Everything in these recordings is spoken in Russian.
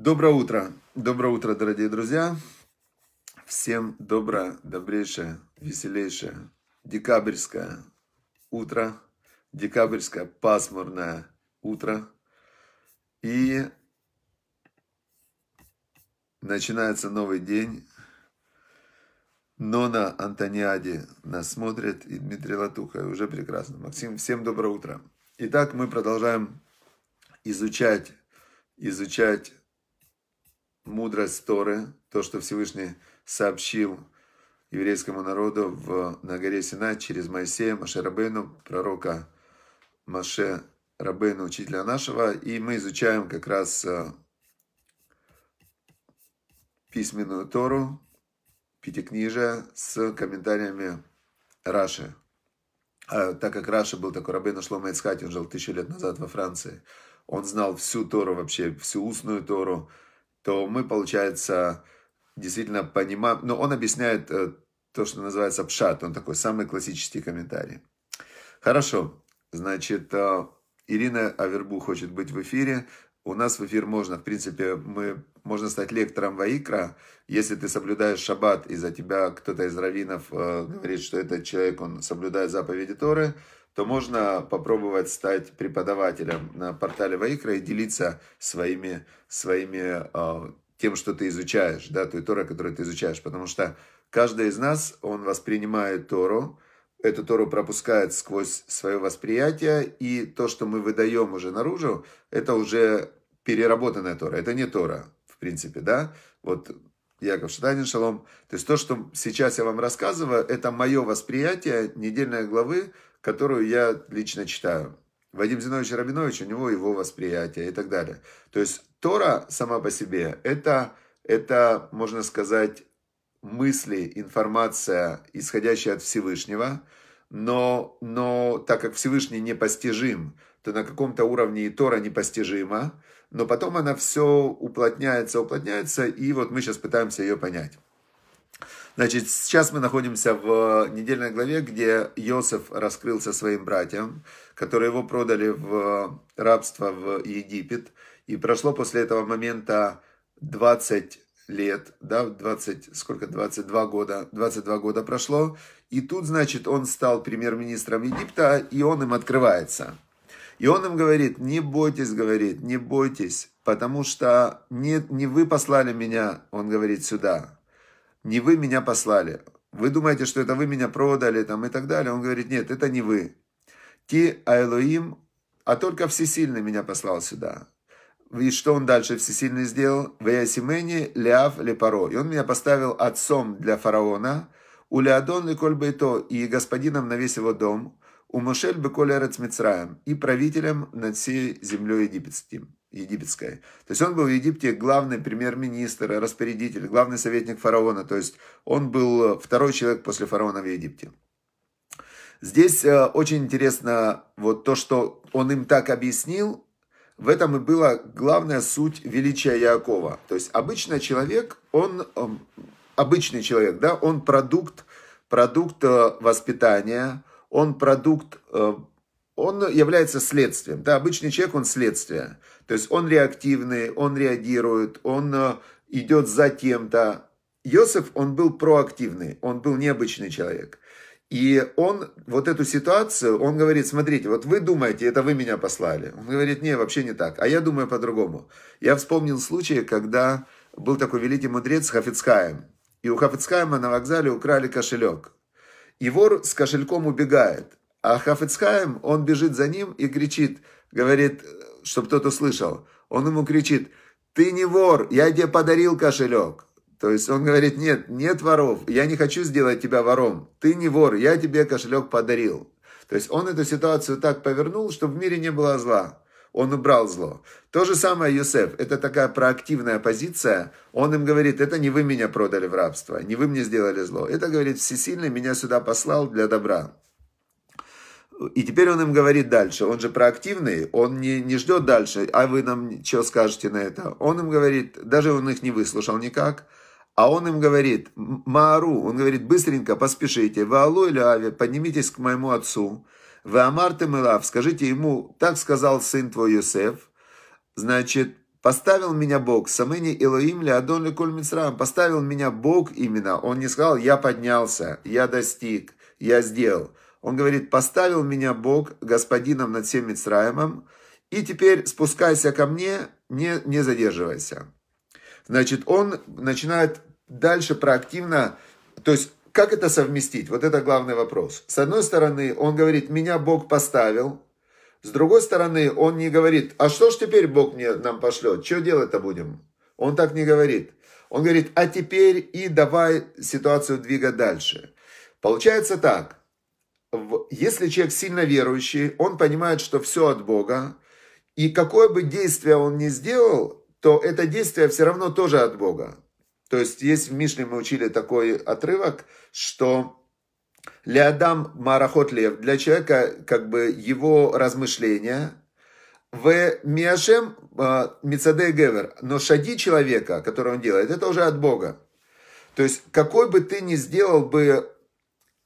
Доброе утро. Доброе утро, дорогие друзья. Всем доброе, добрейшее, веселейшее декабрьское утро. Декабрьское пасмурное утро. И начинается новый день. Нона Антониади нас смотрит, и Дмитрий Латуха, уже прекрасно. Максим, всем доброе утро. Итак, мы продолжаем изучать, изучать мудрость Торы, то, что Всевышний сообщил еврейскому народу в, на горе Сина через Моисея, Маше Рабейну, пророка Маше Рабейну, учителя нашего. И мы изучаем как раз э, письменную Тору, Пятикнижие с комментариями Раши. А, так как Раша был такой Рабейна Шлома Ицхаки, он жил тысячу лет назад во Франции, он знал всю Тору вообще, всю устную Тору, то мы, получается, действительно понимаем... Но он объясняет э, то, что называется пшат. Он такой самый классический комментарий. Хорошо. Значит, э, Ирина Авербу хочет быть в эфире. У нас в эфир можно, в принципе, мы, можно стать лектором Ваикра, если ты соблюдаешь шаббат, и за тебя кто-то из раввинов э, говорит, что этот человек, он соблюдает заповеди Торы, то можно попробовать стать преподавателем на портале Ваикра и делиться своими, своими а, тем, что ты изучаешь, да, той Торой, которую ты изучаешь. Потому что каждый из нас, он воспринимает Тору, эту Тору пропускает сквозь свое восприятие, и то, что мы выдаем уже наружу, это уже переработанная Тора, это не Тора, в принципе, да. Вот Яков Шатанин, шалом. То есть то, что сейчас я вам рассказываю, это мое восприятие недельной главы, которую я лично читаю. Вадим Зинович Рабинович, у него его восприятие и так далее. То есть Тора сама по себе, это, это можно сказать, мысли, информация, исходящая от Всевышнего, но, но так как Всевышний непостижим, то на каком-то уровне и Тора непостижима, но потом она все уплотняется, уплотняется, и вот мы сейчас пытаемся ее понять. Значит, сейчас мы находимся в э, недельной главе, где Иосиф раскрылся своим братьям, которые его продали в э, рабство в Египет. И прошло после этого момента 20 лет, да, 20, сколько, 22 года, 22 года прошло, и тут, значит, он стал премьер-министром Египта, и он им открывается. И он им говорит, не бойтесь, говорит, не бойтесь, потому что не, не вы послали меня, он говорит, сюда, не вы меня послали. Вы думаете, что это вы меня продали там, и так далее. Он говорит, нет, это не вы. Ти Айлоим, а только Всесильный меня послал сюда. И что он дальше всесильный сделал? Ваясимени Ляв Лепаро. И он меня поставил отцом для фараона, у Леодон и Кольбейто, и господином на весь его дом, у Мушель Беколерец Мицраем, и правителем над всей землей египетским египетская. То есть он был в Египте главный премьер-министр, распорядитель, главный советник фараона. То есть он был э, второй человек после фараона в Египте. Здесь э, очень интересно вот то, что он им так объяснил. В этом и была главная суть величия Якова. То есть обычный человек, он эм, обычный человек, да, он продукт, продукт э, воспитания, он продукт он является следствием. Да, обычный человек, он следствие. То есть он реактивный, он реагирует, он э, идет за кем-то. Йосиф, он был проактивный, он был необычный человек. И он вот эту ситуацию, он говорит, смотрите, вот вы думаете, это вы меня послали. Он говорит, не, вообще не так, а я думаю по-другому. Я вспомнил случай, когда был такой великий мудрец Хафицкаем. И у Хафицкаема на вокзале украли кошелек. И вор с кошельком убегает. А Хафицхайм, он бежит за ним и кричит, говорит, чтобы кто-то слышал. Он ему кричит, ты не вор, я тебе подарил кошелек. То есть он говорит, нет, нет воров, я не хочу сделать тебя вором. Ты не вор, я тебе кошелек подарил. То есть он эту ситуацию так повернул, чтобы в мире не было зла. Он убрал зло. То же самое Юсеф. Это такая проактивная позиция. Он им говорит, это не вы меня продали в рабство, не вы мне сделали зло. Это, говорит, всесильный меня сюда послал для добра. И теперь он им говорит дальше, он же проактивный, он не, не ждет дальше, а вы нам что скажете на это? Он им говорит, даже он их не выслушал никак, а он им говорит, Маару, он говорит, быстренько, поспешите, вы Ваалу или Ави, поднимитесь к моему отцу, вы Ваамарте Мелав, скажите ему, так сказал сын твой Юсеф, значит, поставил меня Бог, Самыни Илоим ли Адон ли Коль Мицрам, поставил меня Бог именно, он не сказал, я поднялся, я достиг, я сделал. Он говорит, поставил меня Бог господином над всем Мицраемом, и теперь спускайся ко мне, не, не задерживайся. Значит, он начинает дальше проактивно, то есть как это совместить? Вот это главный вопрос. С одной стороны, он говорит, меня Бог поставил. С другой стороны, он не говорит, а что ж теперь Бог мне, нам пошлет? Что делать-то будем? Он так не говорит. Он говорит, а теперь и давай ситуацию двигать дальше. Получается так если человек сильно верующий, он понимает, что все от Бога, и какое бы действие он ни сделал, то это действие все равно тоже от Бога. То есть есть в Мишне мы учили такой отрывок, что Леодам Марахот Лев, для человека как бы его размышления, в Миашем а, Мицаде Гевер, но шаги человека, которые он делает, это уже от Бога. То есть какой бы ты ни сделал бы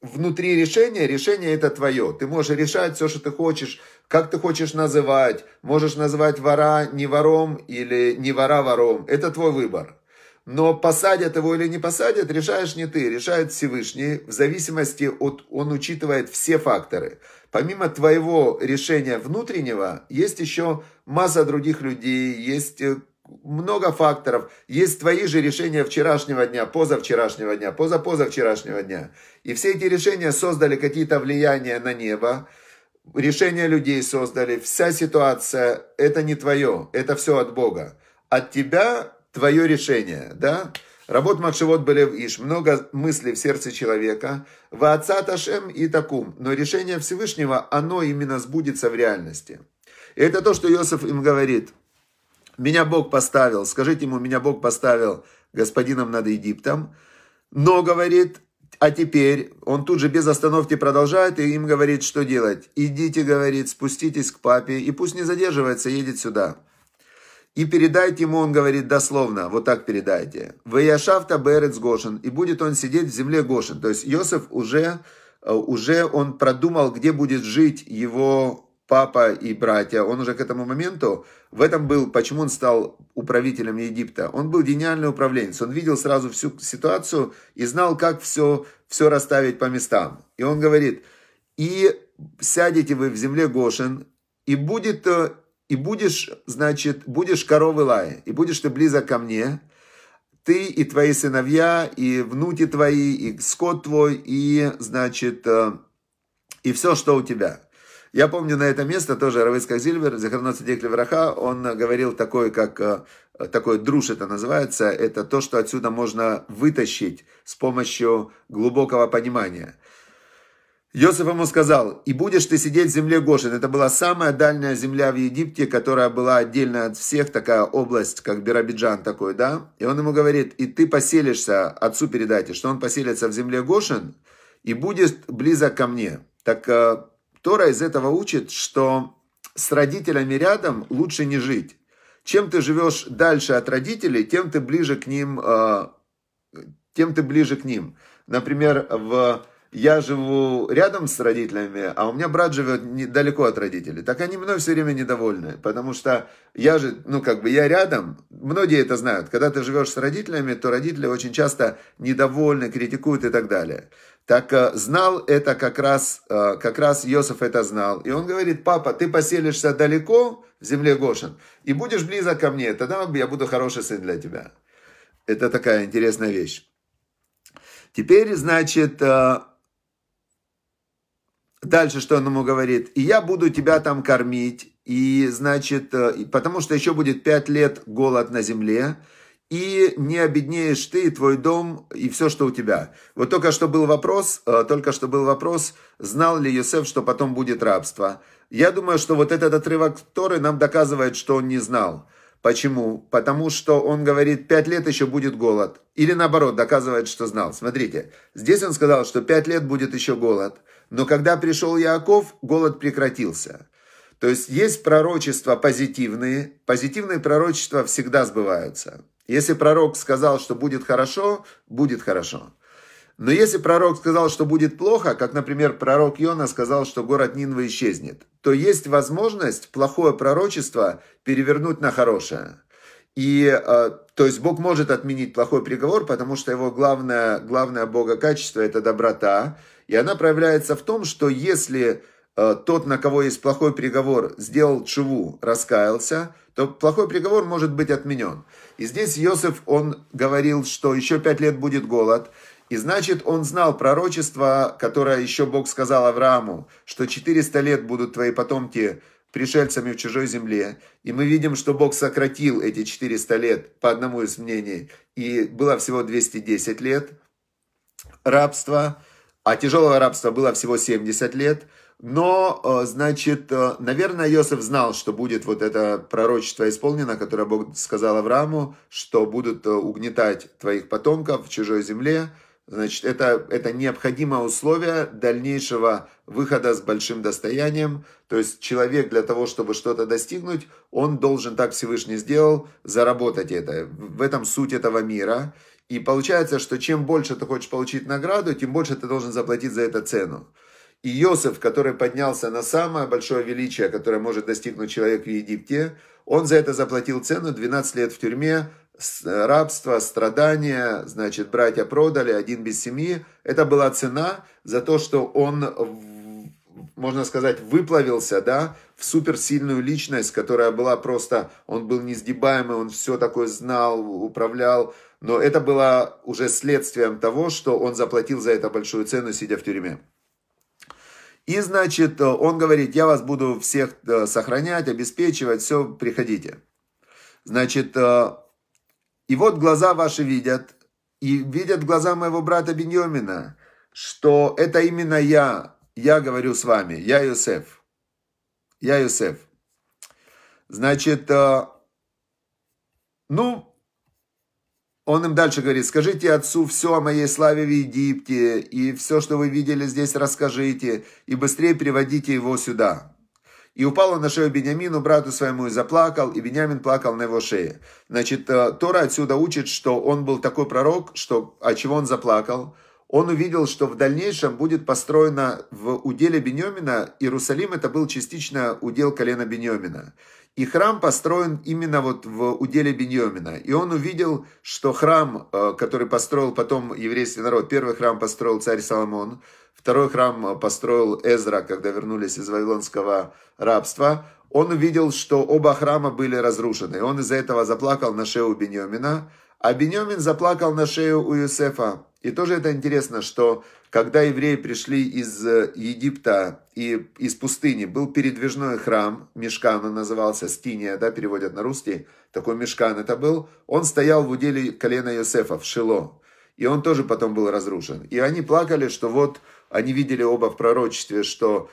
внутри решения, решение это твое. Ты можешь решать все, что ты хочешь, как ты хочешь называть. Можешь называть вора не вором или не вора вором. Это твой выбор. Но посадят его или не посадят, решаешь не ты, решает Всевышний. В зависимости от... Он учитывает все факторы. Помимо твоего решения внутреннего, есть еще масса других людей, есть э, много факторов. Есть твои же решения вчерашнего дня, позавчерашнего дня, позапозавчерашнего дня. И все эти решения создали какие-то влияния на небо, решения людей создали, вся ситуация, это не твое, это все от Бога. От тебя твое решение, да? Работ Макшевод были Иш, много мыслей в сердце человека, во отца Ташем и Такум, но решение Всевышнего, оно именно сбудется в реальности. И это то, что Иосиф им говорит – меня Бог поставил, скажите ему, меня Бог поставил господином над Египтом. Но, говорит, а теперь он тут же без остановки продолжает и им говорит, что делать. Идите, говорит, спуститесь к папе и пусть не задерживается, едет сюда. И передайте ему, он говорит дословно, вот так передайте. Ваяшафта Берец Гошин. И будет он сидеть в земле Гошин. То есть Иосиф уже, э, уже он продумал, где будет жить его папа и братья, он уже к этому моменту, в этом был, почему он стал управителем Египта. Он был гениальный управленец, он видел сразу всю ситуацию и знал, как все, все расставить по местам. И он говорит, и сядете вы в земле Гошин, и будет и будешь, значит, будешь коровы лай, и будешь ты близок ко мне, ты и твои сыновья, и внуки твои, и скот твой, и, значит, э, и все, что у тебя. Я помню на это место тоже Равыц Казильбер, Захарнот Садик Левраха, он говорил такое, как э, такой друж это называется, это то, что отсюда можно вытащить с помощью глубокого понимания. Йосиф ему сказал, «И будешь ты сидеть в земле Гошин». Это была самая дальняя земля в Египте, которая была отдельно от всех, такая область, как Биробиджан такой, да? И он ему говорит, «И ты поселишься, отцу передайте, что он поселится в земле Гошин, и будет близок ко мне». Так э, Тора из этого учит, что с родителями рядом лучше не жить. Чем ты живешь дальше от родителей, тем ты ближе к ним, э, тем ты ближе к ним. Например, в я живу рядом с родителями, а у меня брат живет далеко от родителей. Так они мной все время недовольны, потому что я же, ну как бы я рядом, многие это знают. Когда ты живешь с родителями, то родители очень часто недовольны, критикуют и так далее. Так э, знал это как раз, э, как раз Йосиф это знал. И он говорит, папа, ты поселишься далеко в земле Гошин и будешь близок ко мне, тогда я буду хороший сын для тебя. Это такая интересная вещь. Теперь, значит, э, Дальше что он ему говорит? «И я буду тебя там кормить». И, значит, э, потому что еще будет пять лет голод на земле, и не обеднеешь ты, твой дом, и все, что у тебя. Вот только что был вопрос, э, только что был вопрос, знал ли Йосеф, что потом будет рабство. Я думаю, что вот этот отрывок Торы нам доказывает, что он не знал. Почему? Потому что он говорит, пять лет еще будет голод. Или наоборот, доказывает, что знал. Смотрите, здесь он сказал, что пять лет будет еще голод. Но когда пришел Яков, голод прекратился. То есть есть пророчества позитивные. Позитивные пророчества всегда сбываются. Если пророк сказал, что будет хорошо, будет хорошо. Но если пророк сказал, что будет плохо, как, например, пророк Йона сказал, что город Нинва исчезнет, то есть возможность плохое пророчество перевернуть на хорошее. И, э, то есть, Бог может отменить плохой приговор, потому что его главное, главное Бога качество – это доброта. И она проявляется в том, что если э, тот, на кого есть плохой приговор, сделал чуву, раскаялся, то плохой приговор может быть отменен. И здесь Иосиф, он говорил, что еще пять лет будет голод – и значит, он знал пророчество, которое еще Бог сказал Аврааму, что 400 лет будут твои потомки пришельцами в чужой земле. И мы видим, что Бог сократил эти 400 лет, по одному из мнений. И было всего 210 лет рабства, а тяжелого рабства было всего 70 лет. Но, э, значит, э, наверное, Иосиф знал, что будет вот это пророчество исполнено, которое Бог сказал Аврааму, что будут э, угнетать твоих потомков в чужой земле, Значит, это, это необходимое условие дальнейшего выхода с большим достоянием. То есть человек для того, чтобы что-то достигнуть, он должен, так Всевышний сделал, заработать это. В этом суть этого мира. И получается, что чем больше ты хочешь получить награду, тем больше ты должен заплатить за это цену. И Иосиф, который поднялся на самое большое величие, которое может достигнуть человек в Египте, он за это заплатил цену 12 лет в тюрьме, Э, рабство, страдания, значит, братья продали, один без семьи. Это была цена за то, что он, можно сказать, выплавился, да, в суперсильную личность, которая была просто, он был несгибаемый, он все такое знал, управлял. Но это было уже следствием того, что он заплатил за это большую цену, сидя в тюрьме. И, значит, он говорит, я вас буду всех э, сохранять, обеспечивать, все, приходите. Значит, э, и вот глаза ваши видят, и видят глаза моего брата Беньомина, что это именно я, я говорю с вами, я Иосиф. Я Иосиф. Значит, э, ну, он им дальше говорит, скажите отцу все о моей славе в Египте, и все, что вы видели здесь, расскажите, и быстрее приводите его сюда. И упал он на шею Бениамину, брату своему, и заплакал, и Бениамин плакал на его шее. Значит, э, Тора отсюда учит, что он был такой пророк, что от чего он заплакал. Он увидел, что в дальнейшем будет построено в уделе Бенемина, Иерусалим это был частично удел колена Бенемина. И храм построен именно вот в уделе Беньомина. И он увидел, что храм, э, который построил потом еврейский народ, первый храм построил царь Соломон, второй храм построил Эзра, когда вернулись из вавилонского рабства, он увидел, что оба храма были разрушены. он из-за этого заплакал на шею Беньомина, а Беньомин заплакал на шею у Юсефа. И тоже это интересно, что когда евреи пришли из э, Египта и из пустыни, был передвижной храм, Мешкан он назывался, Скиния, да, переводят на русский, такой Мешкан это был, он стоял в уделе колена Иосифа в Шило, и он тоже потом был разрушен. И они плакали, что вот они видели оба в пророчестве, что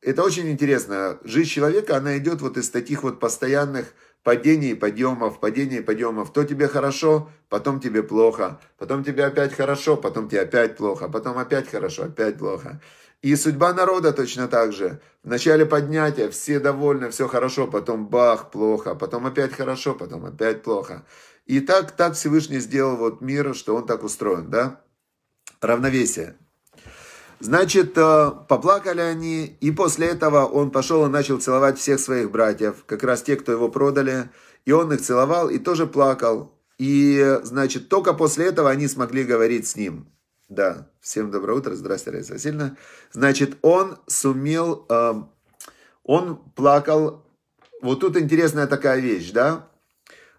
это очень интересно. Жизнь человека, она идет вот из таких вот постоянных падений и подъемов, падений и подъемов. То тебе хорошо, потом тебе плохо, потом тебе опять хорошо, потом тебе опять плохо, потом опять хорошо, опять плохо. И судьба народа точно так же. В начале поднятия все довольны, все хорошо, потом бах, плохо, потом опять хорошо, потом опять плохо. И так, так Всевышний сделал вот мир, что он так устроен, да? Равновесие. Значит, э, поплакали они, и после этого он пошел и начал целовать всех своих братьев, как раз те, кто его продали, и он их целовал и тоже плакал. И, значит, только после этого они смогли говорить с ним. Да, всем доброе утро, здравствуйте, Раиса Васильевна. Значит, он сумел, э, он плакал. Вот тут интересная такая вещь, да?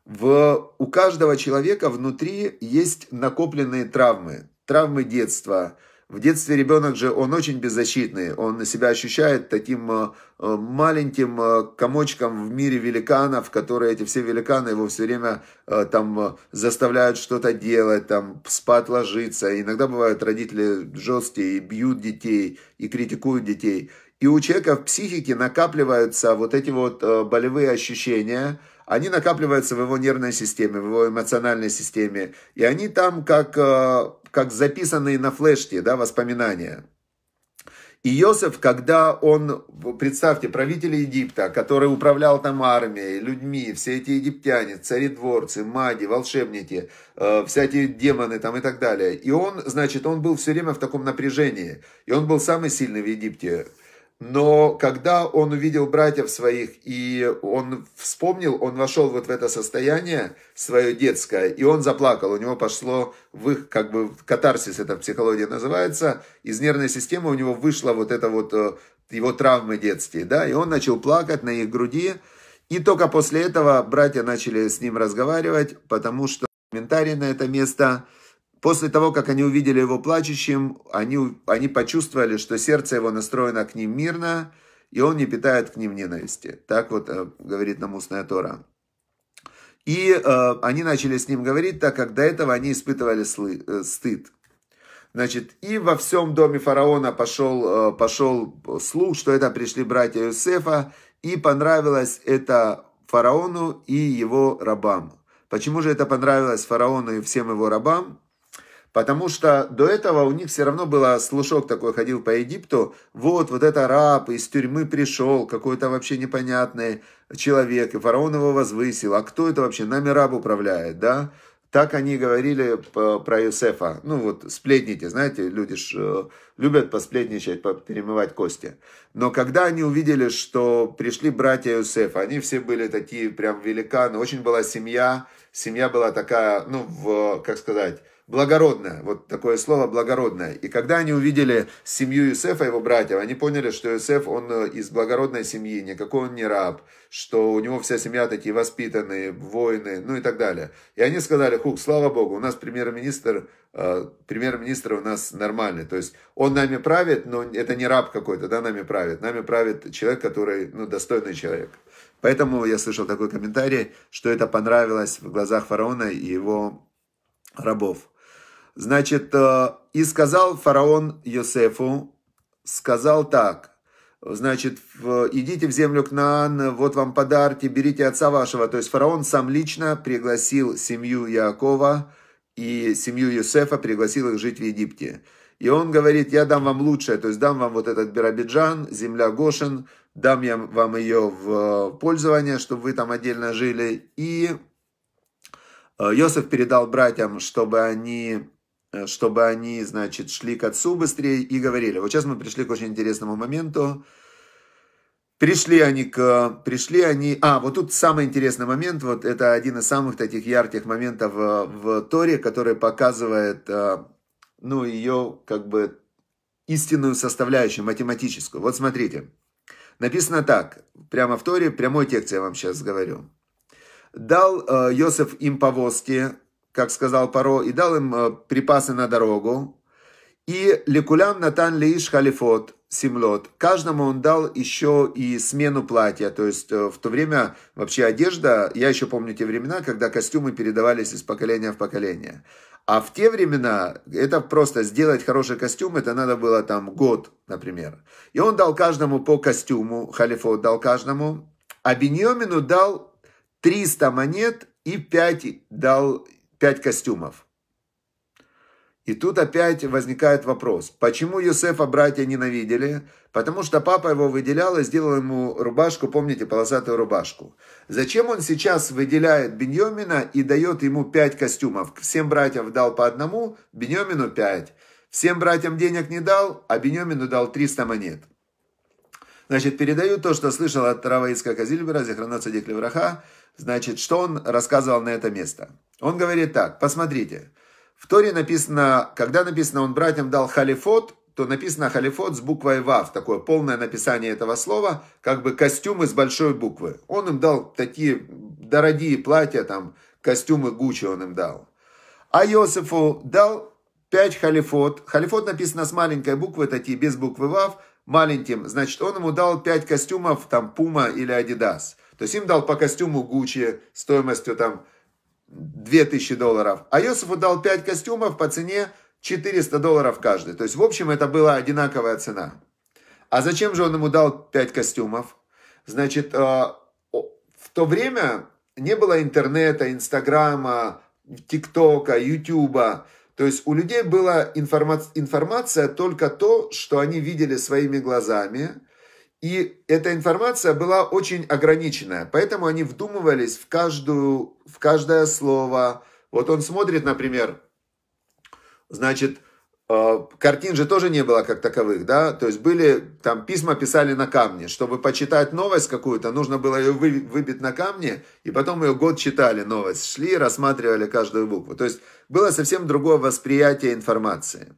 В, у каждого человека внутри есть накопленные травмы, травмы детства – в детстве ребенок же, он очень беззащитный, он себя ощущает таким э, э, маленьким э, комочком в мире великанов, которые эти все великаны его все время там заставляют что-то делать, там спать ложиться. Иногда бывают родители жесткие и бьют детей, и критикуют детей. И у человека в психике накапливаются вот эти вот болевые ощущения, они накапливаются в его нервной системе, в его эмоциональной системе. И они там как как записанные на флешке да, воспоминания. И Йосеф, когда он, представьте, правитель Египта, который управлял там армией, людьми, все эти египтяне, царедворцы, маги, волшебники, э, всякие демоны там и так далее. И он, значит, он был все время в таком напряжении. И он был самый сильный в Египте. Но когда он увидел братьев своих, и он вспомнил, он вошел вот в это состояние свое детское, и он заплакал. У него пошло, в их, как бы катарсис это в психологии называется, из нервной системы у него вышла вот это вот э, его травмы детства да, и он начал плакать на их груди, и только после этого братья начали с ним разговаривать, потому что комментарий на это место – После того, как они увидели его плачущим, они, они почувствовали, что сердце его настроено к ним мирно, и он не питает к ним ненависти. Так вот э, говорит нам устная Тора. И э, они начали с ним говорить, так как до этого они испытывали слы, э, стыд. Значит, и во всем доме фараона пошел, э, пошел слух, что это пришли братья Юсефа, и понравилось это фараону и его рабам. Почему же это понравилось фараону и всем его рабам? Потому что до этого у них все равно был слушок такой, ходил по Египту, вот, вот это раб, из тюрьмы пришел, какой-то вообще непонятный человек, и фараон его возвысил, а кто это вообще, нами раб управляет, да? Так они говорили про Юсефа. Ну вот, сплетните, знаете, люди ж э, любят посплетничать, перемывать кости. Но когда они увидели, что пришли братья Юсефа, они все были такие прям великаны, очень была семья, семья была такая, ну, в, как сказать, благородное, вот такое слово благородное. И когда они увидели семью Юсефа, его братьев, они поняли, что Юсеф, он э, из благородной семьи, никакой он не раб, что у него вся семья такие воспитанные, воины, ну и так далее. И они сказали, хук, слава богу, у нас премьер-министр, э, премьер-министр у нас нормальный, то есть он нами правит, но это не раб какой-то, да, нами правит, нами правит человек, который, ну, достойный человек. Поэтому я слышал такой комментарий, что это понравилось в глазах фараона и его рабов. Значит, э, и сказал фараон Йосефу, сказал так, значит, идите в землю к вот вам подарки, берите отца вашего. То есть фараон сам лично пригласил семью Якова и семью Юсефа, пригласил их жить в Египте. И он говорит, я дам вам лучшее, то есть дам вам вот этот Биробиджан, земля Гошин, дам я вам ее в э, пользование, чтобы вы там отдельно жили. И э, Йосеф передал братьям, чтобы они Э, чтобы они, значит, шли к отцу быстрее и говорили. Вот сейчас мы пришли к очень интересному моменту. Пришли они к... Пришли они... А, вот тут самый интересный момент. Вот это один из самых таких ярких моментов э, в, Торе, который показывает, э, ну, ее, как бы, истинную составляющую, математическую. Вот смотрите. Написано так, прямо в Торе, прямой текст я вам сейчас говорю. «Дал э, Йосеф им повозки, как сказал Паро, и дал им э, припасы на дорогу. И лекулям натан лииш халифот симлот. Каждому он дал еще и смену платья. То есть э, в то время вообще одежда, я еще помню те времена, когда костюмы передавались из поколения в поколение. А в те времена это просто сделать хороший костюм, это надо было там год, например. И он дал каждому по костюму, халифот дал каждому. А Беньомину дал 300 монет и 5 дал пять костюмов. И тут опять возникает вопрос, почему Юсефа братья ненавидели? Потому что папа его выделял и сделал ему рубашку, помните, полосатую рубашку. Зачем он сейчас выделяет Беньомина и дает ему пять костюмов? Всем братьям дал по одному, Беньомину пять. Всем братьям денег не дал, а Беньомину дал 300 монет. Значит, передаю то, что слышал от Рава Ицкака Зильбера, Зихрана Цадик Левраха, значит, что он рассказывал на это место. Он говорит так, посмотрите, в Торе написано, когда написано «он братьям дал халифот», то написано халифот с буквой «вав», такое полное написание этого слова, как бы костюмы с большой буквы. Он им дал такие дорогие платья, там, костюмы Гуччи он им дал. А Йосифу дал пять халифот. Халифот написано с маленькой буквы, такие без буквы «вав», маленьким, значит, он ему дал 5 костюмов, там, Пума или Адидас. То есть им дал по костюму Гуччи стоимостью, там, 2000 долларов. А Йосифу дал 5 костюмов по цене 400 долларов каждый. То есть, в общем, это была одинаковая цена. А зачем же он ему дал 5 костюмов? Значит, э, в то время не было интернета, инстаграма, тиктока, ютуба. То есть у людей была информация, информация только то, что они видели своими глазами, и эта информация была очень ограниченная, поэтому они вдумывались в, каждую, в каждое слово. Вот он смотрит, например, значит, Э, картин же тоже не было как таковых, да, то есть были, там письма писали на камне, чтобы почитать новость какую-то, нужно было ее вы, выбить на камне, и потом ее год читали новость, шли, рассматривали каждую букву, то есть было совсем другое восприятие информации.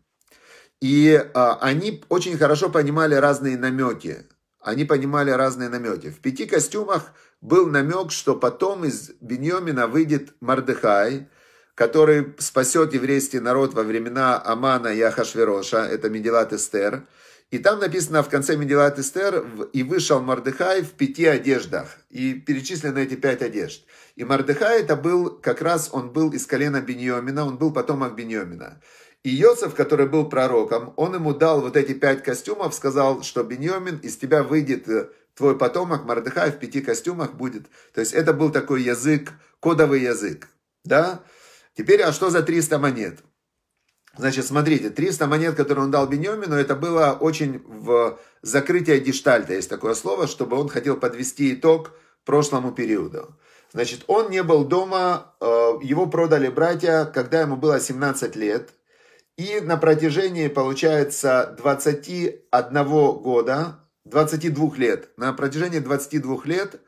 И а, они очень хорошо понимали разные намеки, они понимали разные намеки. В пяти костюмах был намек, что потом из Беньомина выйдет Мардыхай, который спасет еврейский народ во времена Амана и Ахашвероша, это Медилат Эстер. И там написано в конце Медилат Эстер, «И вышел Мардыхай в пяти одеждах». И перечислены эти пять одежд. И Мардыхай это был, как раз он был из колена Беньомина, он был потомок Беньомина. И Йосеф, который был пророком, он ему дал вот эти пять костюмов, сказал, что Беньомин, из тебя выйдет э, твой потомок Мардыхай в пяти костюмах будет. То есть это был такой язык, кодовый язык. Да? Теперь, а что за 300 монет? Значит, смотрите, 300 монет, которые он дал Бенемину, это было очень в закрытие гештальта, есть такое слово, чтобы он хотел подвести итог прошлому периоду. Значит, он не был дома, э, его продали братья, когда ему было 17 лет. И на протяжении, получается, 21 года, 22 лет, на протяжении 22 лет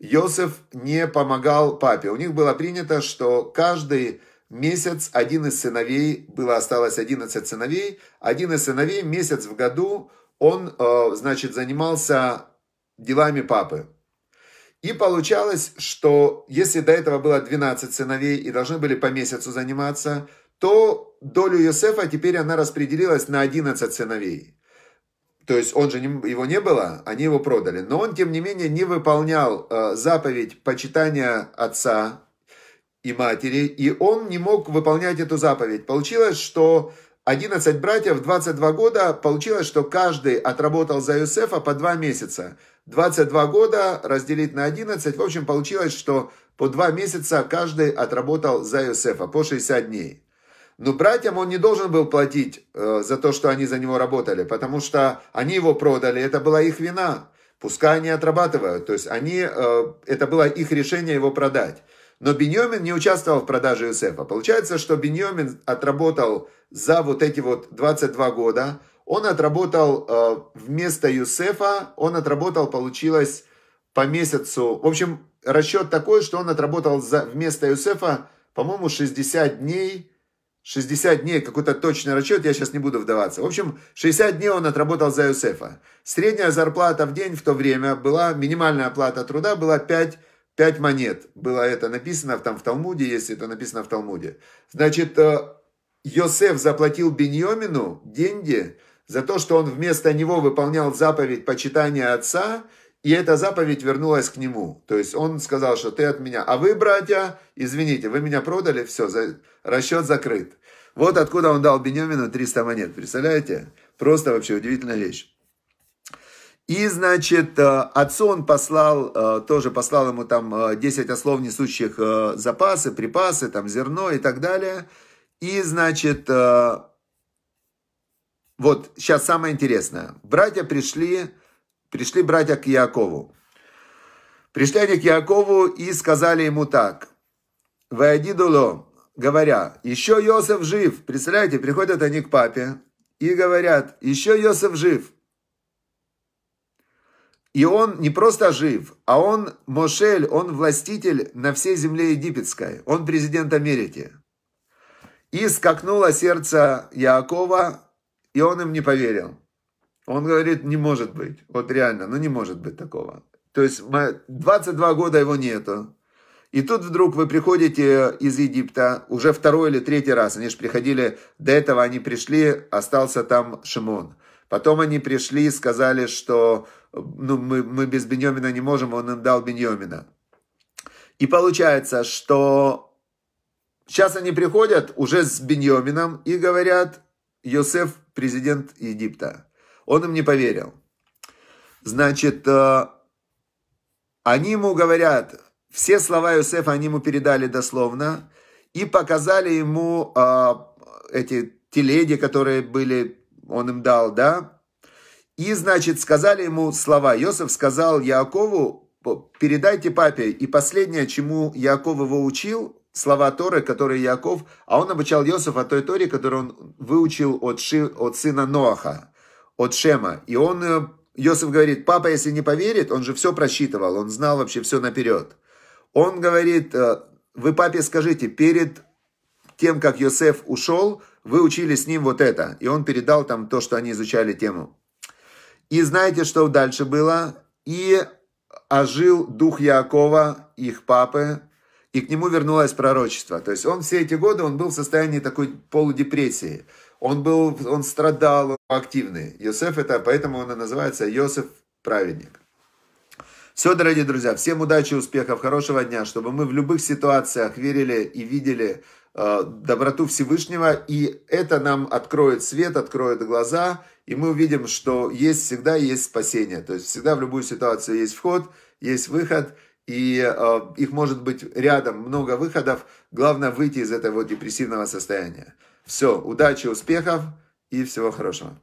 Йосеф не помогал папе. У них было принято, что каждый месяц один из сыновей, было осталось 11 сыновей, один из сыновей месяц в году он, э, значит, занимался делами папы. И получалось, что если до этого было 12 сыновей и должны были по месяцу заниматься, то долю Йосефа теперь она распределилась на 11 сыновей. То есть он же его не было, они его продали. Но он, тем не менее, не выполнял э, заповедь почитания отца, и матери, и он не мог выполнять эту заповедь. Получилось, что 11 братьев, 22 года, получилось, что каждый отработал за Юсефа по 2 месяца. 22 года разделить на 11, в общем, получилось, что по 2 месяца каждый отработал за Юсефа, по 60 дней. Но братьям он не должен был платить э, за то, что они за него работали, потому что они его продали, это была их вина. Пускай они отрабатывают, то есть они, э, это было их решение его продать. Но Беньомин не участвовал в продаже Юсефа. Получается, что Беньомин отработал за вот эти вот 22 года, он отработал э, вместо Юсефа, он отработал, получилось, по месяцу. В общем, расчет такой, что он отработал за, вместо Юсефа, по-моему, 60 дней, 60 дней, какой-то точный расчет, я сейчас не буду вдаваться. В общем, 60 дней он отработал за Юсефа. Средняя зарплата в день в то время была, минимальная оплата труда была 5 Пять монет было это написано там в Талмуде, если это написано в Талмуде. Значит, э, Йосеф заплатил Беньомину деньги за то, что он вместо него выполнял заповедь почитания отца, и эта заповедь вернулась к нему. То есть он сказал, что ты от меня, а вы, братья, извините, вы меня продали, все, расчет закрыт. Вот откуда он дал Бенемину 300 монет, представляете? Просто вообще удивительная вещь. И, значит, э, отцу он послал, э, тоже послал ему там 10 э, ослов, несущих запасы, припасы, там зерно и так далее. И, значит, вот сейчас самое интересное. Братья пришли, пришли братья к Якову. Пришли они к Якову и сказали ему так. Ваядидуло, говоря, еще Йосеф жив. Представляете, приходят они к папе и говорят, еще Йосеф жив. И он не просто жив, а он Мошель, он властитель на всей земле египетской, он президент Америки. И скакнуло сердце Якова, и он им не поверил. Он говорит, не может быть, вот реально, ну не может быть такого. То есть 22 года его нету. И тут вдруг вы приходите из Египта уже второй или третий раз. Они же приходили, до этого они пришли, остался там Шимон. Потом они пришли и сказали, что ну, мы, мы без Беньомина не можем, он им дал Беньомина. И получается, что сейчас они приходят уже с Беньомином и говорят, Йосеф президент Египта. Он им не поверил. Значит, э, они ему говорят, все слова Юсефа они ему передали дословно и показали ему э, эти теледи, которые были, он им дал, да, и, значит, сказали ему слова. Иосиф сказал Якову, передайте папе. И последнее, чему Яков его учил, слова Торы, которые Яков, а он обучал Иосифа той Торе, которую он выучил от, Ши, от сына Ноаха, от Шема. И он, э, Иосиф говорит, папа, если не поверит, он же все просчитывал, он знал вообще все наперед. Он говорит, э, вы папе скажите, перед тем, как Йосеф ушел, вы учили с ним вот это. И он передал там то, что они изучали тему. И знаете, что дальше было? И ожил дух Якова, их папы, и к нему вернулось пророчество. То есть он все эти годы, он был в состоянии такой полудепрессии. Он был, он страдал, он активный. Йосеф это, поэтому он и называется Йосеф праведник. Все, дорогие друзья, всем удачи, успехов, хорошего дня, чтобы мы в любых ситуациях верили и видели, Э, доброту Всевышнего, и это нам откроет свет, откроет глаза, и мы увидим, что есть всегда есть спасение. То есть всегда в любую ситуацию есть вход, есть выход, и э, их может быть рядом много выходов. Главное выйти из этого депрессивного состояния. Все, удачи, успехов и всего хорошего.